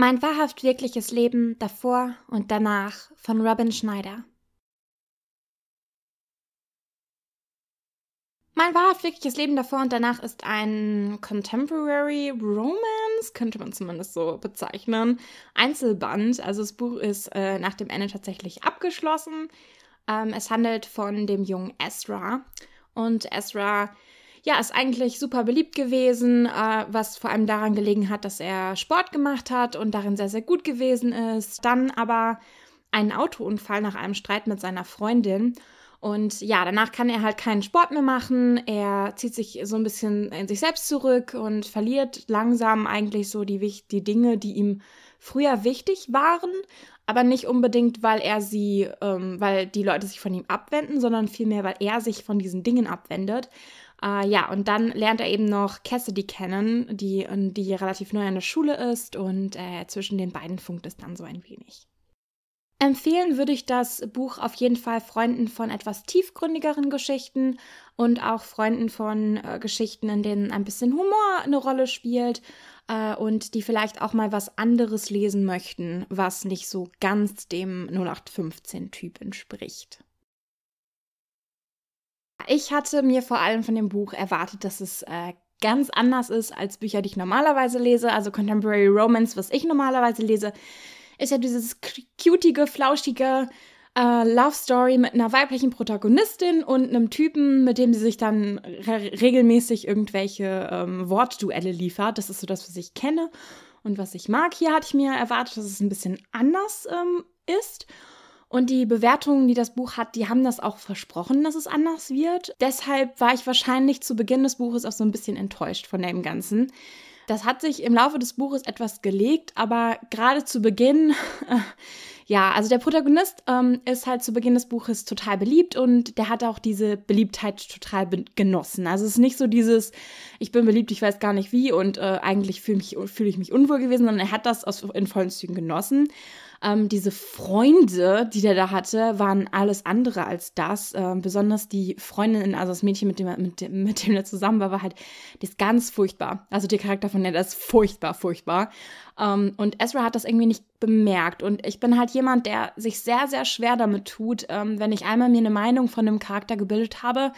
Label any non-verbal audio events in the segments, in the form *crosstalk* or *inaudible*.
Mein wahrhaft wirkliches Leben davor und danach von Robin Schneider. Mein wahrhaft wirkliches Leben davor und danach ist ein Contemporary Romance, könnte man zumindest so bezeichnen. Einzelband, also das Buch ist äh, nach dem Ende tatsächlich abgeschlossen. Ähm, es handelt von dem jungen Ezra. Und Ezra ja, ist eigentlich super beliebt gewesen, äh, was vor allem daran gelegen hat, dass er Sport gemacht hat und darin sehr, sehr gut gewesen ist. Dann aber einen Autounfall nach einem Streit mit seiner Freundin. Und ja, danach kann er halt keinen Sport mehr machen. Er zieht sich so ein bisschen in sich selbst zurück und verliert langsam eigentlich so die, die Dinge, die ihm früher wichtig waren, aber nicht unbedingt, weil er sie, ähm, weil die Leute sich von ihm abwenden, sondern vielmehr, weil er sich von diesen Dingen abwendet. Äh, ja, und dann lernt er eben noch Cassidy kennen, die, die relativ neu an der Schule ist und äh, zwischen den beiden funkt es dann so ein wenig. Empfehlen würde ich das Buch auf jeden Fall Freunden von etwas tiefgründigeren Geschichten und auch Freunden von äh, Geschichten, in denen ein bisschen Humor eine Rolle spielt äh, und die vielleicht auch mal was anderes lesen möchten, was nicht so ganz dem 0815-Typ entspricht. Ich hatte mir vor allem von dem Buch erwartet, dass es äh, ganz anders ist als Bücher, die ich normalerweise lese. Also Contemporary Romance, was ich normalerweise lese, ist ja dieses cutige, flauschige äh, Love Story mit einer weiblichen Protagonistin und einem Typen, mit dem sie sich dann re regelmäßig irgendwelche ähm, Wortduelle liefert. Das ist so das, was ich kenne und was ich mag. Hier hatte ich mir erwartet, dass es ein bisschen anders ähm, ist. Und die Bewertungen, die das Buch hat, die haben das auch versprochen, dass es anders wird. Deshalb war ich wahrscheinlich zu Beginn des Buches auch so ein bisschen enttäuscht von dem Ganzen. Das hat sich im Laufe des Buches etwas gelegt, aber gerade zu Beginn, *laughs* ja, also der Protagonist ähm, ist halt zu Beginn des Buches total beliebt und der hat auch diese Beliebtheit total be genossen. Also es ist nicht so dieses, ich bin beliebt, ich weiß gar nicht wie und äh, eigentlich fühle fühl ich mich unwohl gewesen, sondern er hat das aus, in vollen Zügen genossen. Ähm, diese Freunde, die der da hatte, waren alles andere als das. Ähm, besonders die Freundin, also das Mädchen, mit dem, mit, dem, mit dem er zusammen war, war halt, die ist ganz furchtbar. Also der Charakter von der, der ist furchtbar, furchtbar. Um, ähm, und Ezra hat das irgendwie nicht bemerkt. Und ich bin halt jemand, der sich sehr, sehr schwer damit tut, um, ähm, wenn ich einmal mir eine Meinung von einem Charakter gebildet habe,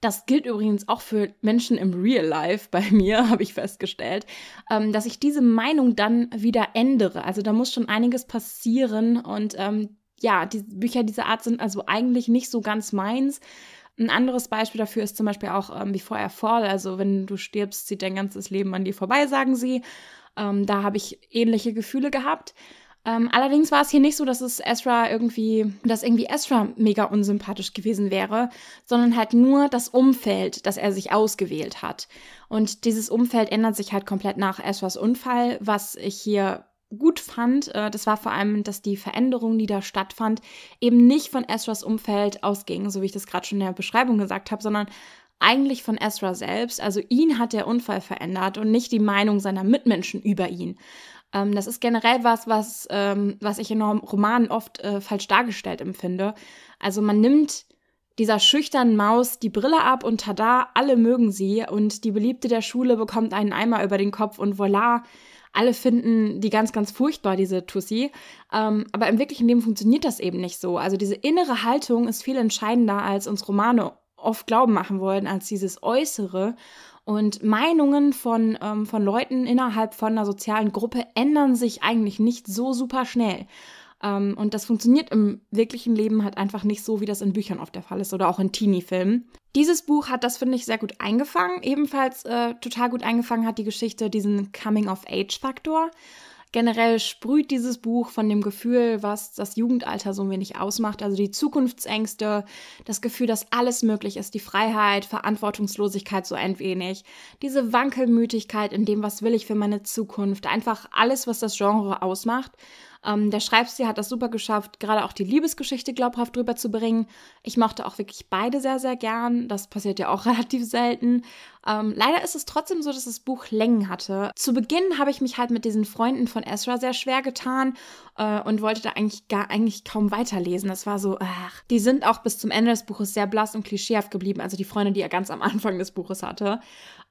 das gilt übrigens auch für Menschen im Real Life bei *laughs* mir, habe ich festgestellt, ähm, dass ich diese Meinung dann wieder ändere. Also da muss schon einiges passieren und ähm, ja, die Bücher dieser Art sind also eigentlich nicht so ganz meins. Ein anderes Beispiel dafür ist zum Beispiel auch ähm, Before I Fall. Also wenn du stirbst, zieht dein ganzes Leben an dir vorbei, sagen sie. Ähm, da habe ich ähnliche Gefühle gehabt. Ähm, allerdings war es hier nicht so, dass es Ezra irgendwie, dass irgendwie Ezra mega unsympathisch gewesen wäre, sondern halt nur das Umfeld, das er sich ausgewählt hat. Und dieses Umfeld ändert sich halt komplett nach Ezras Unfall, was ich hier gut fand, äh, das war vor allem, dass die Veränderung, die da stattfand, eben nicht von Ezras Umfeld ausging, so wie ich das gerade schon in der Beschreibung gesagt habe, sondern eigentlich von Ezra selbst. Also ihn hat der Unfall verändert und nicht die Meinung seiner Mitmenschen über ihn. Ähm, das ist generell was, was, ähm, was ich in Romanen oft äh, falsch dargestellt empfinde. Also man nimmt dieser schüchternen Maus die Brille ab und tada, alle mögen sie und die Beliebte der Schule bekommt einen Eimer über den Kopf und voilà, alle finden die ganz, ganz furchtbar, diese Tussi. Ähm, aber im wirklichen Leben funktioniert das eben nicht so. Also diese innere Haltung ist viel entscheidender, als uns Romane oft glauben machen wollen, als dieses Äußere. Und Meinungen von, ähm, von Leuten innerhalb von einer sozialen Gruppe ändern sich eigentlich nicht so super schnell. Ähm, und das funktioniert im wirklichen Leben halt einfach nicht so, wie das in Büchern oft der Fall ist oder auch in Teenie-Filmen. Dieses Buch hat das, finde ich, sehr gut eingefangen. Ebenfalls äh, total gut eingefangen hat die Geschichte diesen Coming-of-Age-Faktor. Generell sprüht dieses Buch von dem Gefühl, was das Jugendalter so wenig ausmacht, also die Zukunftsängste, das Gefühl, dass alles möglich ist, die Freiheit, Verantwortungslosigkeit so ein wenig, diese Wankelmütigkeit in dem, was will ich für meine Zukunft, einfach alles, was das Genre ausmacht. Ähm, der Schreibstil hat das super geschafft, gerade auch die Liebesgeschichte glaubhaft rüberzubringen. Ich mochte auch wirklich beide sehr, sehr gern. Das passiert ja auch *laughs* relativ selten. Ähm, leider ist es trotzdem so, dass das Buch Längen hatte. Zu Beginn habe ich mich halt mit diesen Freunden von Ezra sehr schwer getan äh, und wollte da eigentlich gar eigentlich kaum weiterlesen. Das war so, ach. Die sind auch bis zum Ende des Buches sehr blass und klischeehaft geblieben, also die Freunde, die er ganz am Anfang des Buches hatte.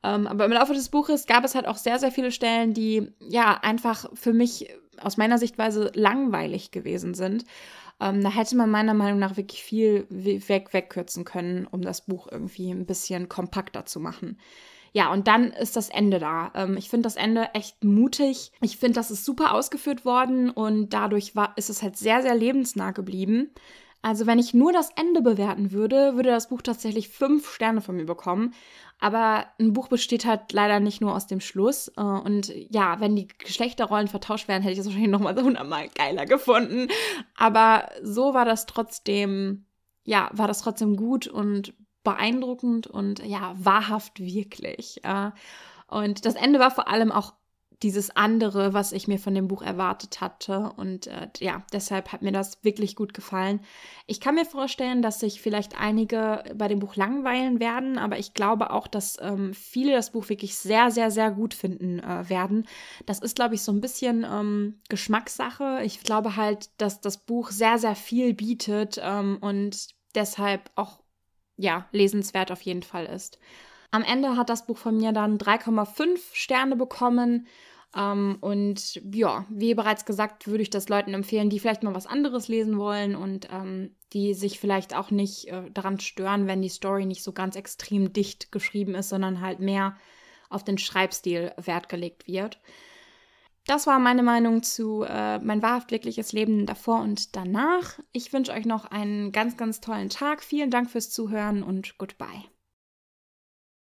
Ähm, aber im Laufe des Buches gab es halt auch sehr, sehr viele Stellen, die ja einfach für mich aus meiner Sichtweise langweilig gewesen sind. Ähm, da hätte man meiner Meinung nach wirklich viel weg wegkürzen können, um das Buch irgendwie ein bisschen kompakter zu machen. Ja, und dann ist das Ende da. Ähm, ich finde das Ende echt mutig. Ich finde, das ist super ausgeführt worden und dadurch war, ist es halt sehr, sehr lebensnah geblieben. Also wenn ich nur das Ende bewerten würde, würde das Buch tatsächlich fünf Sterne von mir bekommen. Aber ein Buch besteht halt leider nicht nur aus dem Schluss. Äh, und ja, wenn die Geschlechterrollen vertauscht wären, hätte ich das wahrscheinlich nochmal so *laughs* hundertmal geiler gefunden. Aber so war das trotzdem, ja, war das trotzdem gut und beeindruckend und ja, wahrhaft wirklich. Äh, und das Ende war vor allem auch dieses andere, was ich mir von dem Buch erwartet hatte. Und äh, ja, deshalb hat mir das wirklich gut gefallen. Ich kann mir vorstellen, dass sich vielleicht einige bei dem Buch langweilen werden, aber ich glaube auch, dass ähm, viele das Buch wirklich sehr, sehr, sehr gut finden äh, werden. Das ist, glaube ich, so ein bisschen ähm, Geschmackssache. Ich glaube halt, dass das Buch sehr, sehr viel bietet ähm, und deshalb auch, ja, lesenswert auf jeden Fall ist. Am Ende hat das Buch von mir dann 3,5 Sterne bekommen. Ähm, und ja, wie bereits gesagt, würde ich das Leuten empfehlen, die vielleicht mal was anderes lesen wollen und ähm, die sich vielleicht auch nicht äh, daran stören, wenn die Story nicht so ganz extrem dicht geschrieben ist, sondern halt mehr auf den Schreibstil Wert gelegt wird. Das war meine Meinung zu äh, mein wahrhaft wirkliches Leben davor und danach. Ich wünsche euch noch einen ganz, ganz tollen Tag. Vielen Dank fürs Zuhören und goodbye.